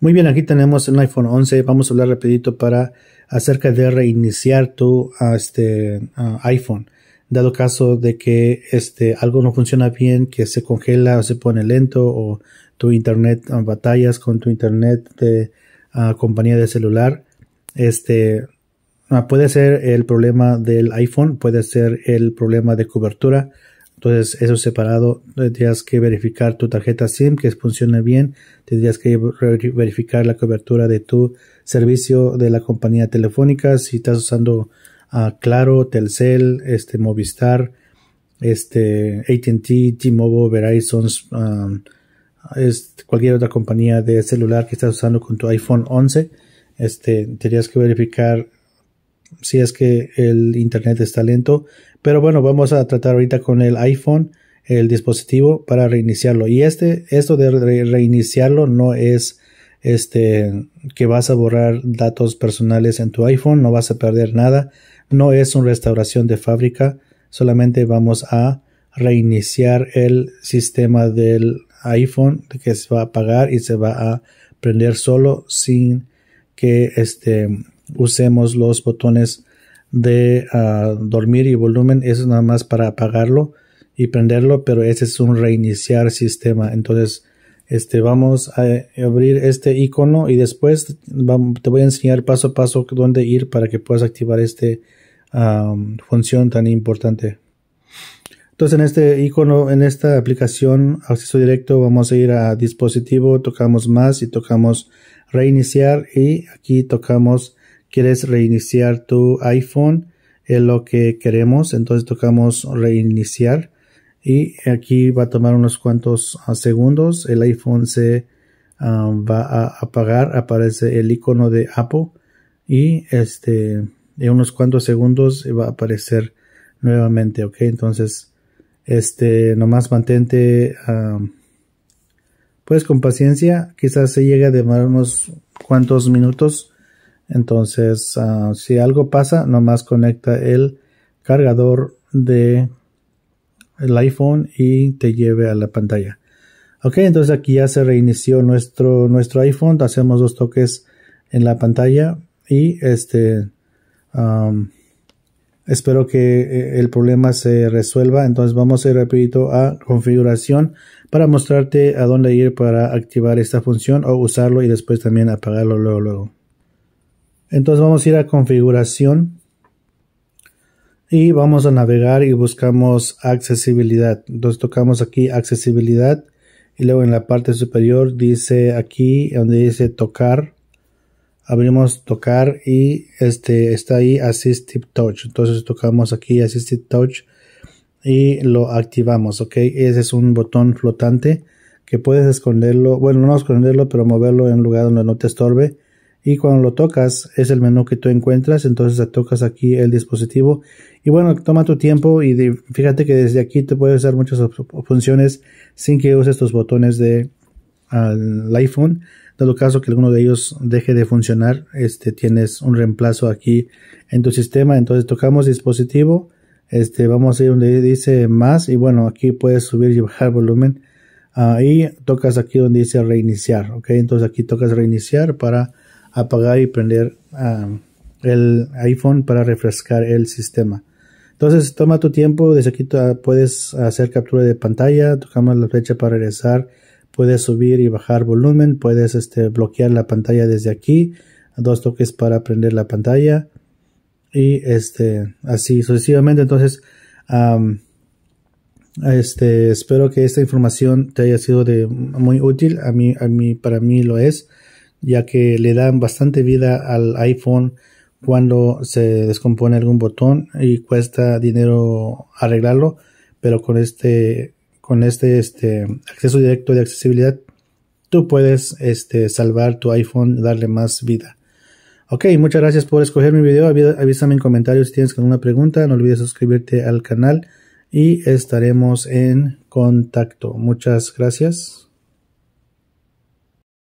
Muy bien, aquí tenemos un iPhone 11. Vamos a hablar rapidito para acerca de reiniciar tu ah, este, ah, iPhone. Dado caso de que este, algo no funciona bien, que se congela o se pone lento o tu internet ah, batallas con tu internet de compañía de celular. Este, puede ser el problema del iPhone, puede ser el problema de cobertura, entonces, eso separado, tendrías que verificar tu tarjeta SIM que funcione bien, tendrías que verificar la cobertura de tu servicio de la compañía telefónica, si estás usando ah, Claro, Telcel, este Movistar, este AT&T, T-Mobile, Verizon, um, es cualquier otra compañía de celular que estás usando con tu iPhone 11, este tendrías que verificar si es que el internet está lento. Pero bueno, vamos a tratar ahorita con el iPhone, el dispositivo para reiniciarlo. Y este, esto de reiniciarlo no es este que vas a borrar datos personales en tu iPhone, no vas a perder nada. No es una restauración de fábrica, solamente vamos a reiniciar el sistema del iPhone que se va a apagar y se va a prender solo sin que este usemos los botones de ah, dormir y volumen. Eso es nada más para apagarlo y prenderlo, pero ese es un reiniciar sistema. Entonces, este, vamos a eh, abrir este icono y después te voy a enseñar paso a paso dónde ir para que puedas activar esta función tan importante. Entonces en este icono, en esta aplicación acceso directo, vamos a ir a dispositivo, tocamos más y tocamos reiniciar y aquí tocamos quieres reiniciar tu iPhone, es lo que queremos, entonces tocamos reiniciar y aquí va a tomar unos cuantos ah, segundos, el iPhone se ah, va a apagar, aparece el icono de Apple y este en unos cuantos segundos va a aparecer nuevamente, ok, entonces este nomás mantente ah, pues con paciencia, quizás se llegue a demorar unos cuantos minutos entonces, ah, si algo pasa, nomás conecta el cargador de el iPhone y te lleve a la pantalla. Ok, entonces aquí ya se reinició nuestro, nuestro iPhone. Hacemos dos toques en la pantalla y este espero que eh, el problema se resuelva. Entonces vamos a ir rapidito a configuración para mostrarte a dónde ir para activar esta función o usarlo y después también apagarlo luego luego. Entonces vamos a ir a configuración y vamos a navegar y buscamos accesibilidad. Entonces tocamos aquí accesibilidad y luego en la parte superior dice aquí donde dice tocar abrimos tocar y este está ahí assistive touch entonces tocamos aquí assistive touch y lo activamos ok ese es un botón flotante que puedes esconderlo bueno no esconderlo pero moverlo en un lugar donde no te estorbe y cuando lo tocas es el menú que tú encuentras entonces tocas aquí el dispositivo y bueno toma tu tiempo y fíjate que desde aquí te puedes hacer muchas funciones sin que uses estos botones de al iPhone dado caso que alguno de ellos deje de funcionar este tienes un reemplazo aquí en tu sistema entonces tocamos dispositivo este vamos a ir donde dice más y bueno aquí puedes subir y bajar volumen ahí tocas aquí donde dice reiniciar ok entonces aquí tocas reiniciar para apagar y prender el iPhone para refrescar el sistema. Entonces toma tu tiempo, desde aquí puedes hacer captura de pantalla, tocamos la flecha para regresar, puedes subir y bajar volumen, puedes este, bloquear la pantalla desde aquí, dos toques para prender la pantalla y este así sucesivamente. Entonces este espero que esta información te haya sido de muy útil a a mí para mí lo es ya que le dan bastante vida al iPhone cuando se descompone algún botón y cuesta dinero arreglarlo, pero con este con este, este acceso directo de accesibilidad tú puedes este, salvar tu iPhone, darle más vida. Ok, muchas gracias por escoger mi video. Avísame en comentarios si tienes alguna pregunta. No olvides suscribirte al canal y estaremos en contacto. Muchas gracias.